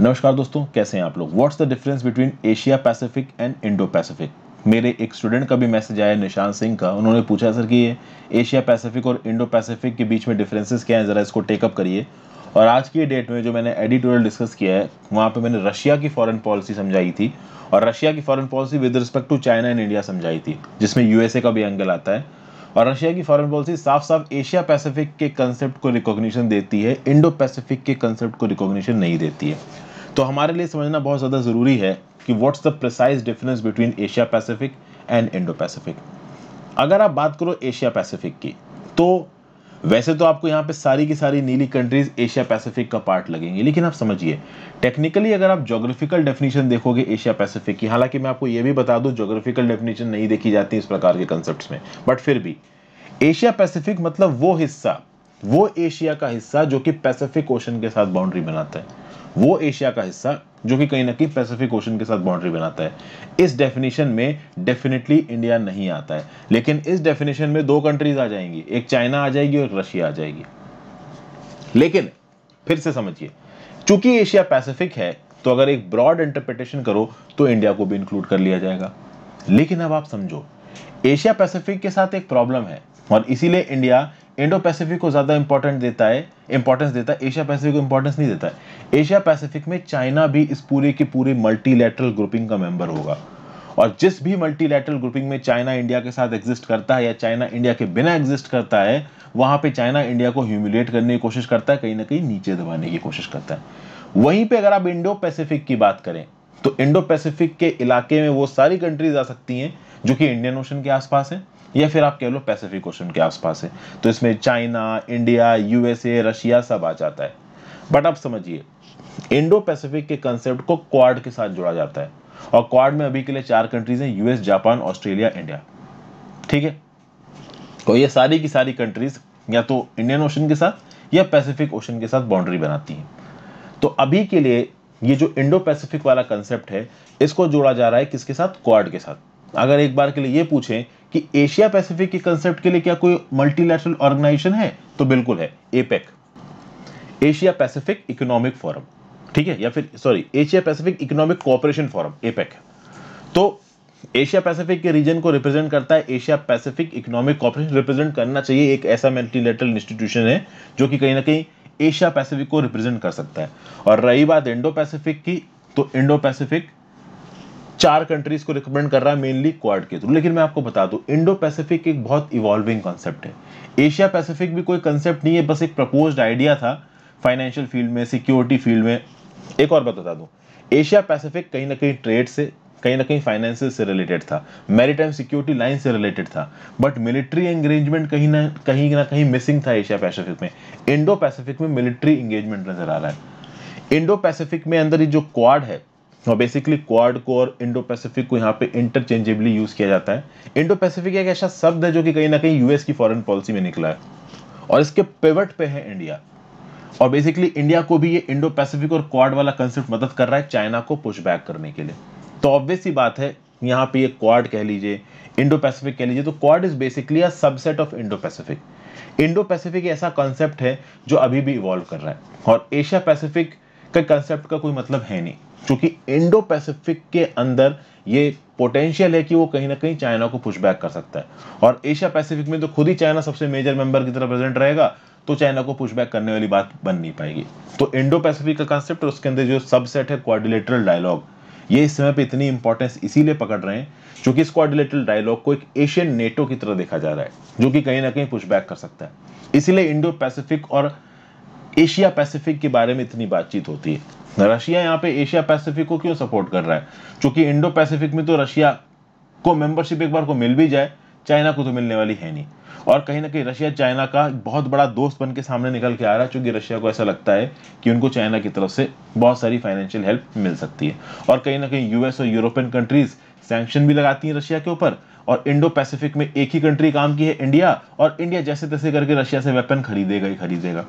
नमस्कार दोस्तों कैसे हैं आप लोग what's the difference between Asia Pacific and Indo Pacific मेरे एक स्टूडेंट का भी मैसेज आया निशान सिंह का उन्होंने पूछा सर कि ये एशिया पैसिफिक और इंडो पैसिफिक के बीच में डिफरेंसेस क्या हैं ज़रा इसको टेकअप करिए और आज की डेट में जो मैंने एडिटोरियल डिस्कस किया है वहाँ पर मैंने रशिया की फ़ॉरन पॉलिसी समझाई थी और रशिया की foreign policy with respect to China and India समझाई थी जिसमें यूएसए का भी एंगल आता है और रशिया की फॉरेन पॉलिसी साफ साफ एशिया पैसिफिक के कंसेप्ट को रिकॉग्निशन देती है इंडो पैसिफिक के कंसेप्ट को रिकॉग्निशन नहीं देती है तो हमारे लिए समझना बहुत ज़्यादा ज़रूरी है कि what's the precise difference between Asia Pacific and Indo Pacific अगर आप बात करो एशिया पैसिफिक की तो वैसे तो आपको यहाँ पे सारी की सारी नीली कंट्रीज एशिया पैसिफिक का पार्ट लगेंगी लेकिन आप समझिए टेक्निकली अगर आप जोग्राफिकल डेफिनेशन देखोगे एशिया पैसिफिक की हालांकि मैं आपको ये भी बता दूं जोग्राफिकल डेफिनेशन नहीं देखी जाती इस प्रकार के कंसेप्ट में बट फिर भी एशिया पैसिफिक मतलब वो हिस्सा वो एशिया का हिस्सा जो कि पैसिफिक ओशन के साथ बाउंड्री बनाता है वो एशिया का हिस्सा जो कि कहीं ना कहीं पैसिफिक ओशन के साथ बाउंड्री बनाता है इस डेफिनेशन में डेफिनेटली इंडिया नहीं आता है लेकिन इस डेफिनेशन में दो कंट्रीज आ जाएंगी एक चाइना आ जाएगी और रशिया आ जाएगी लेकिन फिर से समझिए चूंकि एशिया पैसिफिक है तो अगर एक ब्रॉड इंटरप्रिटेशन करो तो इंडिया को भी इंक्लूड कर लिया जाएगा लेकिन अब आप समझो एशिया पैसिफिक के साथ एक प्रॉब्लम है और इसीलिए इंडिया इंडो पैसिफिक को ज़्यादा इंपॉर्टेंट देता है इंपॉर्टेंस देता है एशिया पैसिफिक को इंपॉर्टेंस नहीं देता है एशिया पैसिफिक में चाइना भी इस पूरे के पूरे मल्टीलेटरल ग्रुपिंग का मेंबर होगा और जिस भी मल्टीलेटरल ग्रुपिंग में चाइना इंडिया के साथ एग्जिस्ट करता है या चाइना इंडिया के बिना एग्जिस्ट करता है वहां पर चाइना इंडिया को ह्यूमिलेट करने की कोशिश करता है कहीं ना कहीं नीचे दबाने की कोशिश करता है वहीं पर अगर आप इंडो पैसिफिक की बात करें तो इंडो पैसिफिक के इलाके में वो सारी कंट्रीज आ सकती हैं जो कि इंडियन ओशन के आसपास हैं या फिर आप कह लो पैसिफिक ओशन के आसपास है तो इसमें चाइना इंडिया यूएसए रशिया सब आ जाता है बट आप समझिए इंडो पैसिफिक के कंसेप्ट को क्वाड के साथ जोड़ा जाता है और क्वाड में अभी के लिए चार कंट्रीज हैं यूएस जापान ऑस्ट्रेलिया इंडिया ठीक है और ये सारी की सारी कंट्रीज या तो इंडियन ओशन के साथ या पैसिफिक ओशन के साथ बाउंड्री बनाती हैं तो अभी के लिए ये जो इंडो पैसिफिक वाला कंसेप्ट है इसको जोड़ा जा रहा है किसके साथ क्वाड के साथ अगर एक बार के लिए ये पूछें कि एशिया पैसिफिक के कंसेप्ट के लिए क्या कोई मल्टीनेशनल ऑर्गेनाइजेशन है तो बिल्कुल है APEC e Asia Pacific economic forum ठीक है या फिर sorry Asia Pacific economic cooperation forum APEC तो एशिया पैसिफिक के रीजन को रिप्रेजेंट करता है Asia Pacific economic cooperation represent करना चाहिए एक ऐसा मल्टीलेटरल इंस्टीट्यूशन है जो कि कहीं ना कहीं एशिया पैसिफिक को रिप्रेजेंट कर सकता है और रही बात इंडो पैसिफिक की तो इंडो पैसिफिक चार कंट्रीज को रिकमेंड कर रहा है मेनली क्वाड के थ्रू लेकिन मैं आपको बता दूं इंडो पैसिफिक एक बहुत इवॉल्विंग कॉन्सेप्ट है एशिया पैसिफिक भी कोई कंसेप्ट नहीं है बस एक प्रपोज आइडिया था फाइनेंशियल फील्ड में सिक्योरिटी फील्ड में एक और बात बता दूं एशिया पैसिफिक कहीं ना कहीं ट्रेड से कहीं ना कहीं फाइनेंस से रिलेटेड था मेरीटाइम सिक्योरिटी लाइन से रिलेटेड था बट मिलिट्री एंगेजमेंट कहीं ना कहीं ना कहीं मिसिंग था एशिया पैसिफिक में इंडो पैसिफिक में मिलिट्री एंगेजमेंट नजर आ रहा है इंडो पैसिफिक में अंदर ये जो क्वाड है और बेसिकली क्वाड को और इंडो पैसिफिक को यहाँ पे इंटरचेंजेबली यूज़ किया जाता है इंडो पैसिफिक एक ऐसा शब्द है जो कि कहीं ना कहीं यूएस की फॉरेन पॉलिसी में निकला है और इसके पेवट पे है इंडिया और बेसिकली इंडिया को भी ये इंडो पैसिफिक और क्वाड वाला कंसेप्ट मदद कर रहा है चाइना को पुश बैक करने के लिए तो ऑब्वियस ही बात है यहाँ पे ये क्वाड कह लीजिए इंडो पैसिफिक कह लीजिए तो Quad is basically a subset of Indo Pacific Indo Pacific ऐसा कॉन्सेप्ट है जो अभी भी इवॉल्व कर रहा है और एशिया पैसिफिक का कंसेप्ट का कोई मतलब है नहीं क्योंकि इंडो पैसिफिक के अंदर ये पोटेंशियल है कि वो कहीं ना कहीं चाइना को पुशबैक कर सकता है और एशिया पैसिफिक में तो खुद ही चाइना सबसे मेजर मेंबर की तरह प्रेजेंट रहेगा तो चाइना को पुशबैक करने वाली बात बन नहीं पाएगी तो इंडो पैसिफिक का कॉन्सेप्ट उसके अंदर जो सबसेट है क्वारिलेटरल डायलॉग ये इस समय पे इतनी इंपॉर्टेंस इसीलिए पकड़ रहे हैं क्योंकि इस क्वारिलेटरल डायलॉग को एक एशियन नेटो की तरह देखा जा रहा है जो कि कहीं ना कहीं पुशबैक कर सकता है इसीलिए इंडो पैसिफिक और एशिया पैसिफिक के बारे में इतनी बातचीत होती है रशिया यहाँ पे एशिया पैसिफिक को क्यों सपोर्ट कर रहा है क्योंकि इंडो पैसिफिक में तो रशिया को मेंबरशिप एक बार को मिल भी जाए चाइना को तो मिलने वाली है नहीं और कहीं ना कहीं रशिया चाइना का बहुत बड़ा दोस्त बन के सामने निकल के आ रहा है क्योंकि रशिया को ऐसा लगता है कि उनको चाइना की तरफ से बहुत सारी फाइनेंशियल हेल्प मिल सकती है और कहीं ना कहीं यूएस और यूरोपियन कंट्रीज सैंक्शन भी लगाती हैं रशिया के ऊपर और इंडो पैसिफिक में एक ही कंट्री काम की है इंडिया और इंडिया जैसे तैसे करके रशिया से वेपन खरीदेगा ही खरीदेगा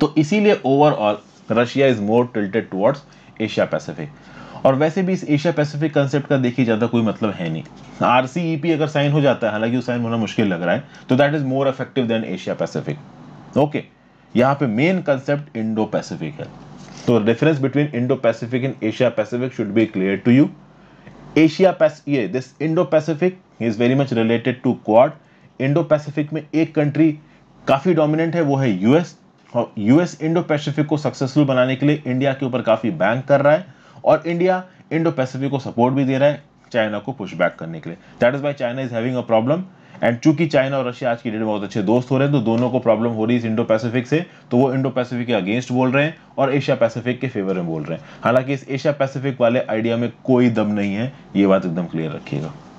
तो इसीलिए overall Russia is more tilted towards Asia Pacific और वैसे भी इस एशिया पैसिफिक कंसेप्ट का देखिए ज़्यादा कोई मतलब है नहीं आर e अगर साइन हो जाता है हालांकि वो साइन होना मुश्किल लग रहा है तो that is more effective than Asia Pacific okay यहाँ पे मेन कंसेप्ट इंडो पैसिफिक है तो difference between Indo Pacific and Asia Pacific should be clear to you Asia ये this Indo Pacific is very much related to Quad Indo Pacific में एक country काफ़ी dominant है वो है यूएस और यूएस इंडो पैसिफिक को सक्सेसफुल बनाने के लिए इंडिया के ऊपर काफ़ी बैंक कर रहा है और इंडिया इंडो पैसिफिक को सपोर्ट भी दे रहा है चाइना को पुश बैक करने के लिए that is by China is having a problem and चूंकि चाइना और रशिया आज की डेट में बहुत अच्छे दोस्त हो रहे हैं तो दोनों को प्रॉब्लम हो रही है इंडो पैसिफिक से तो वो इंडो पैसिफिक के अगेंस्ट बोल रहे हैं और एशिया पैसिफिक के फेवर में बोल रहे हैं हालांकि इस एशिया पैसिफिक वाले आइडिया में कोई दम नहीं है ये बात एकदम क्लियर रखिएगा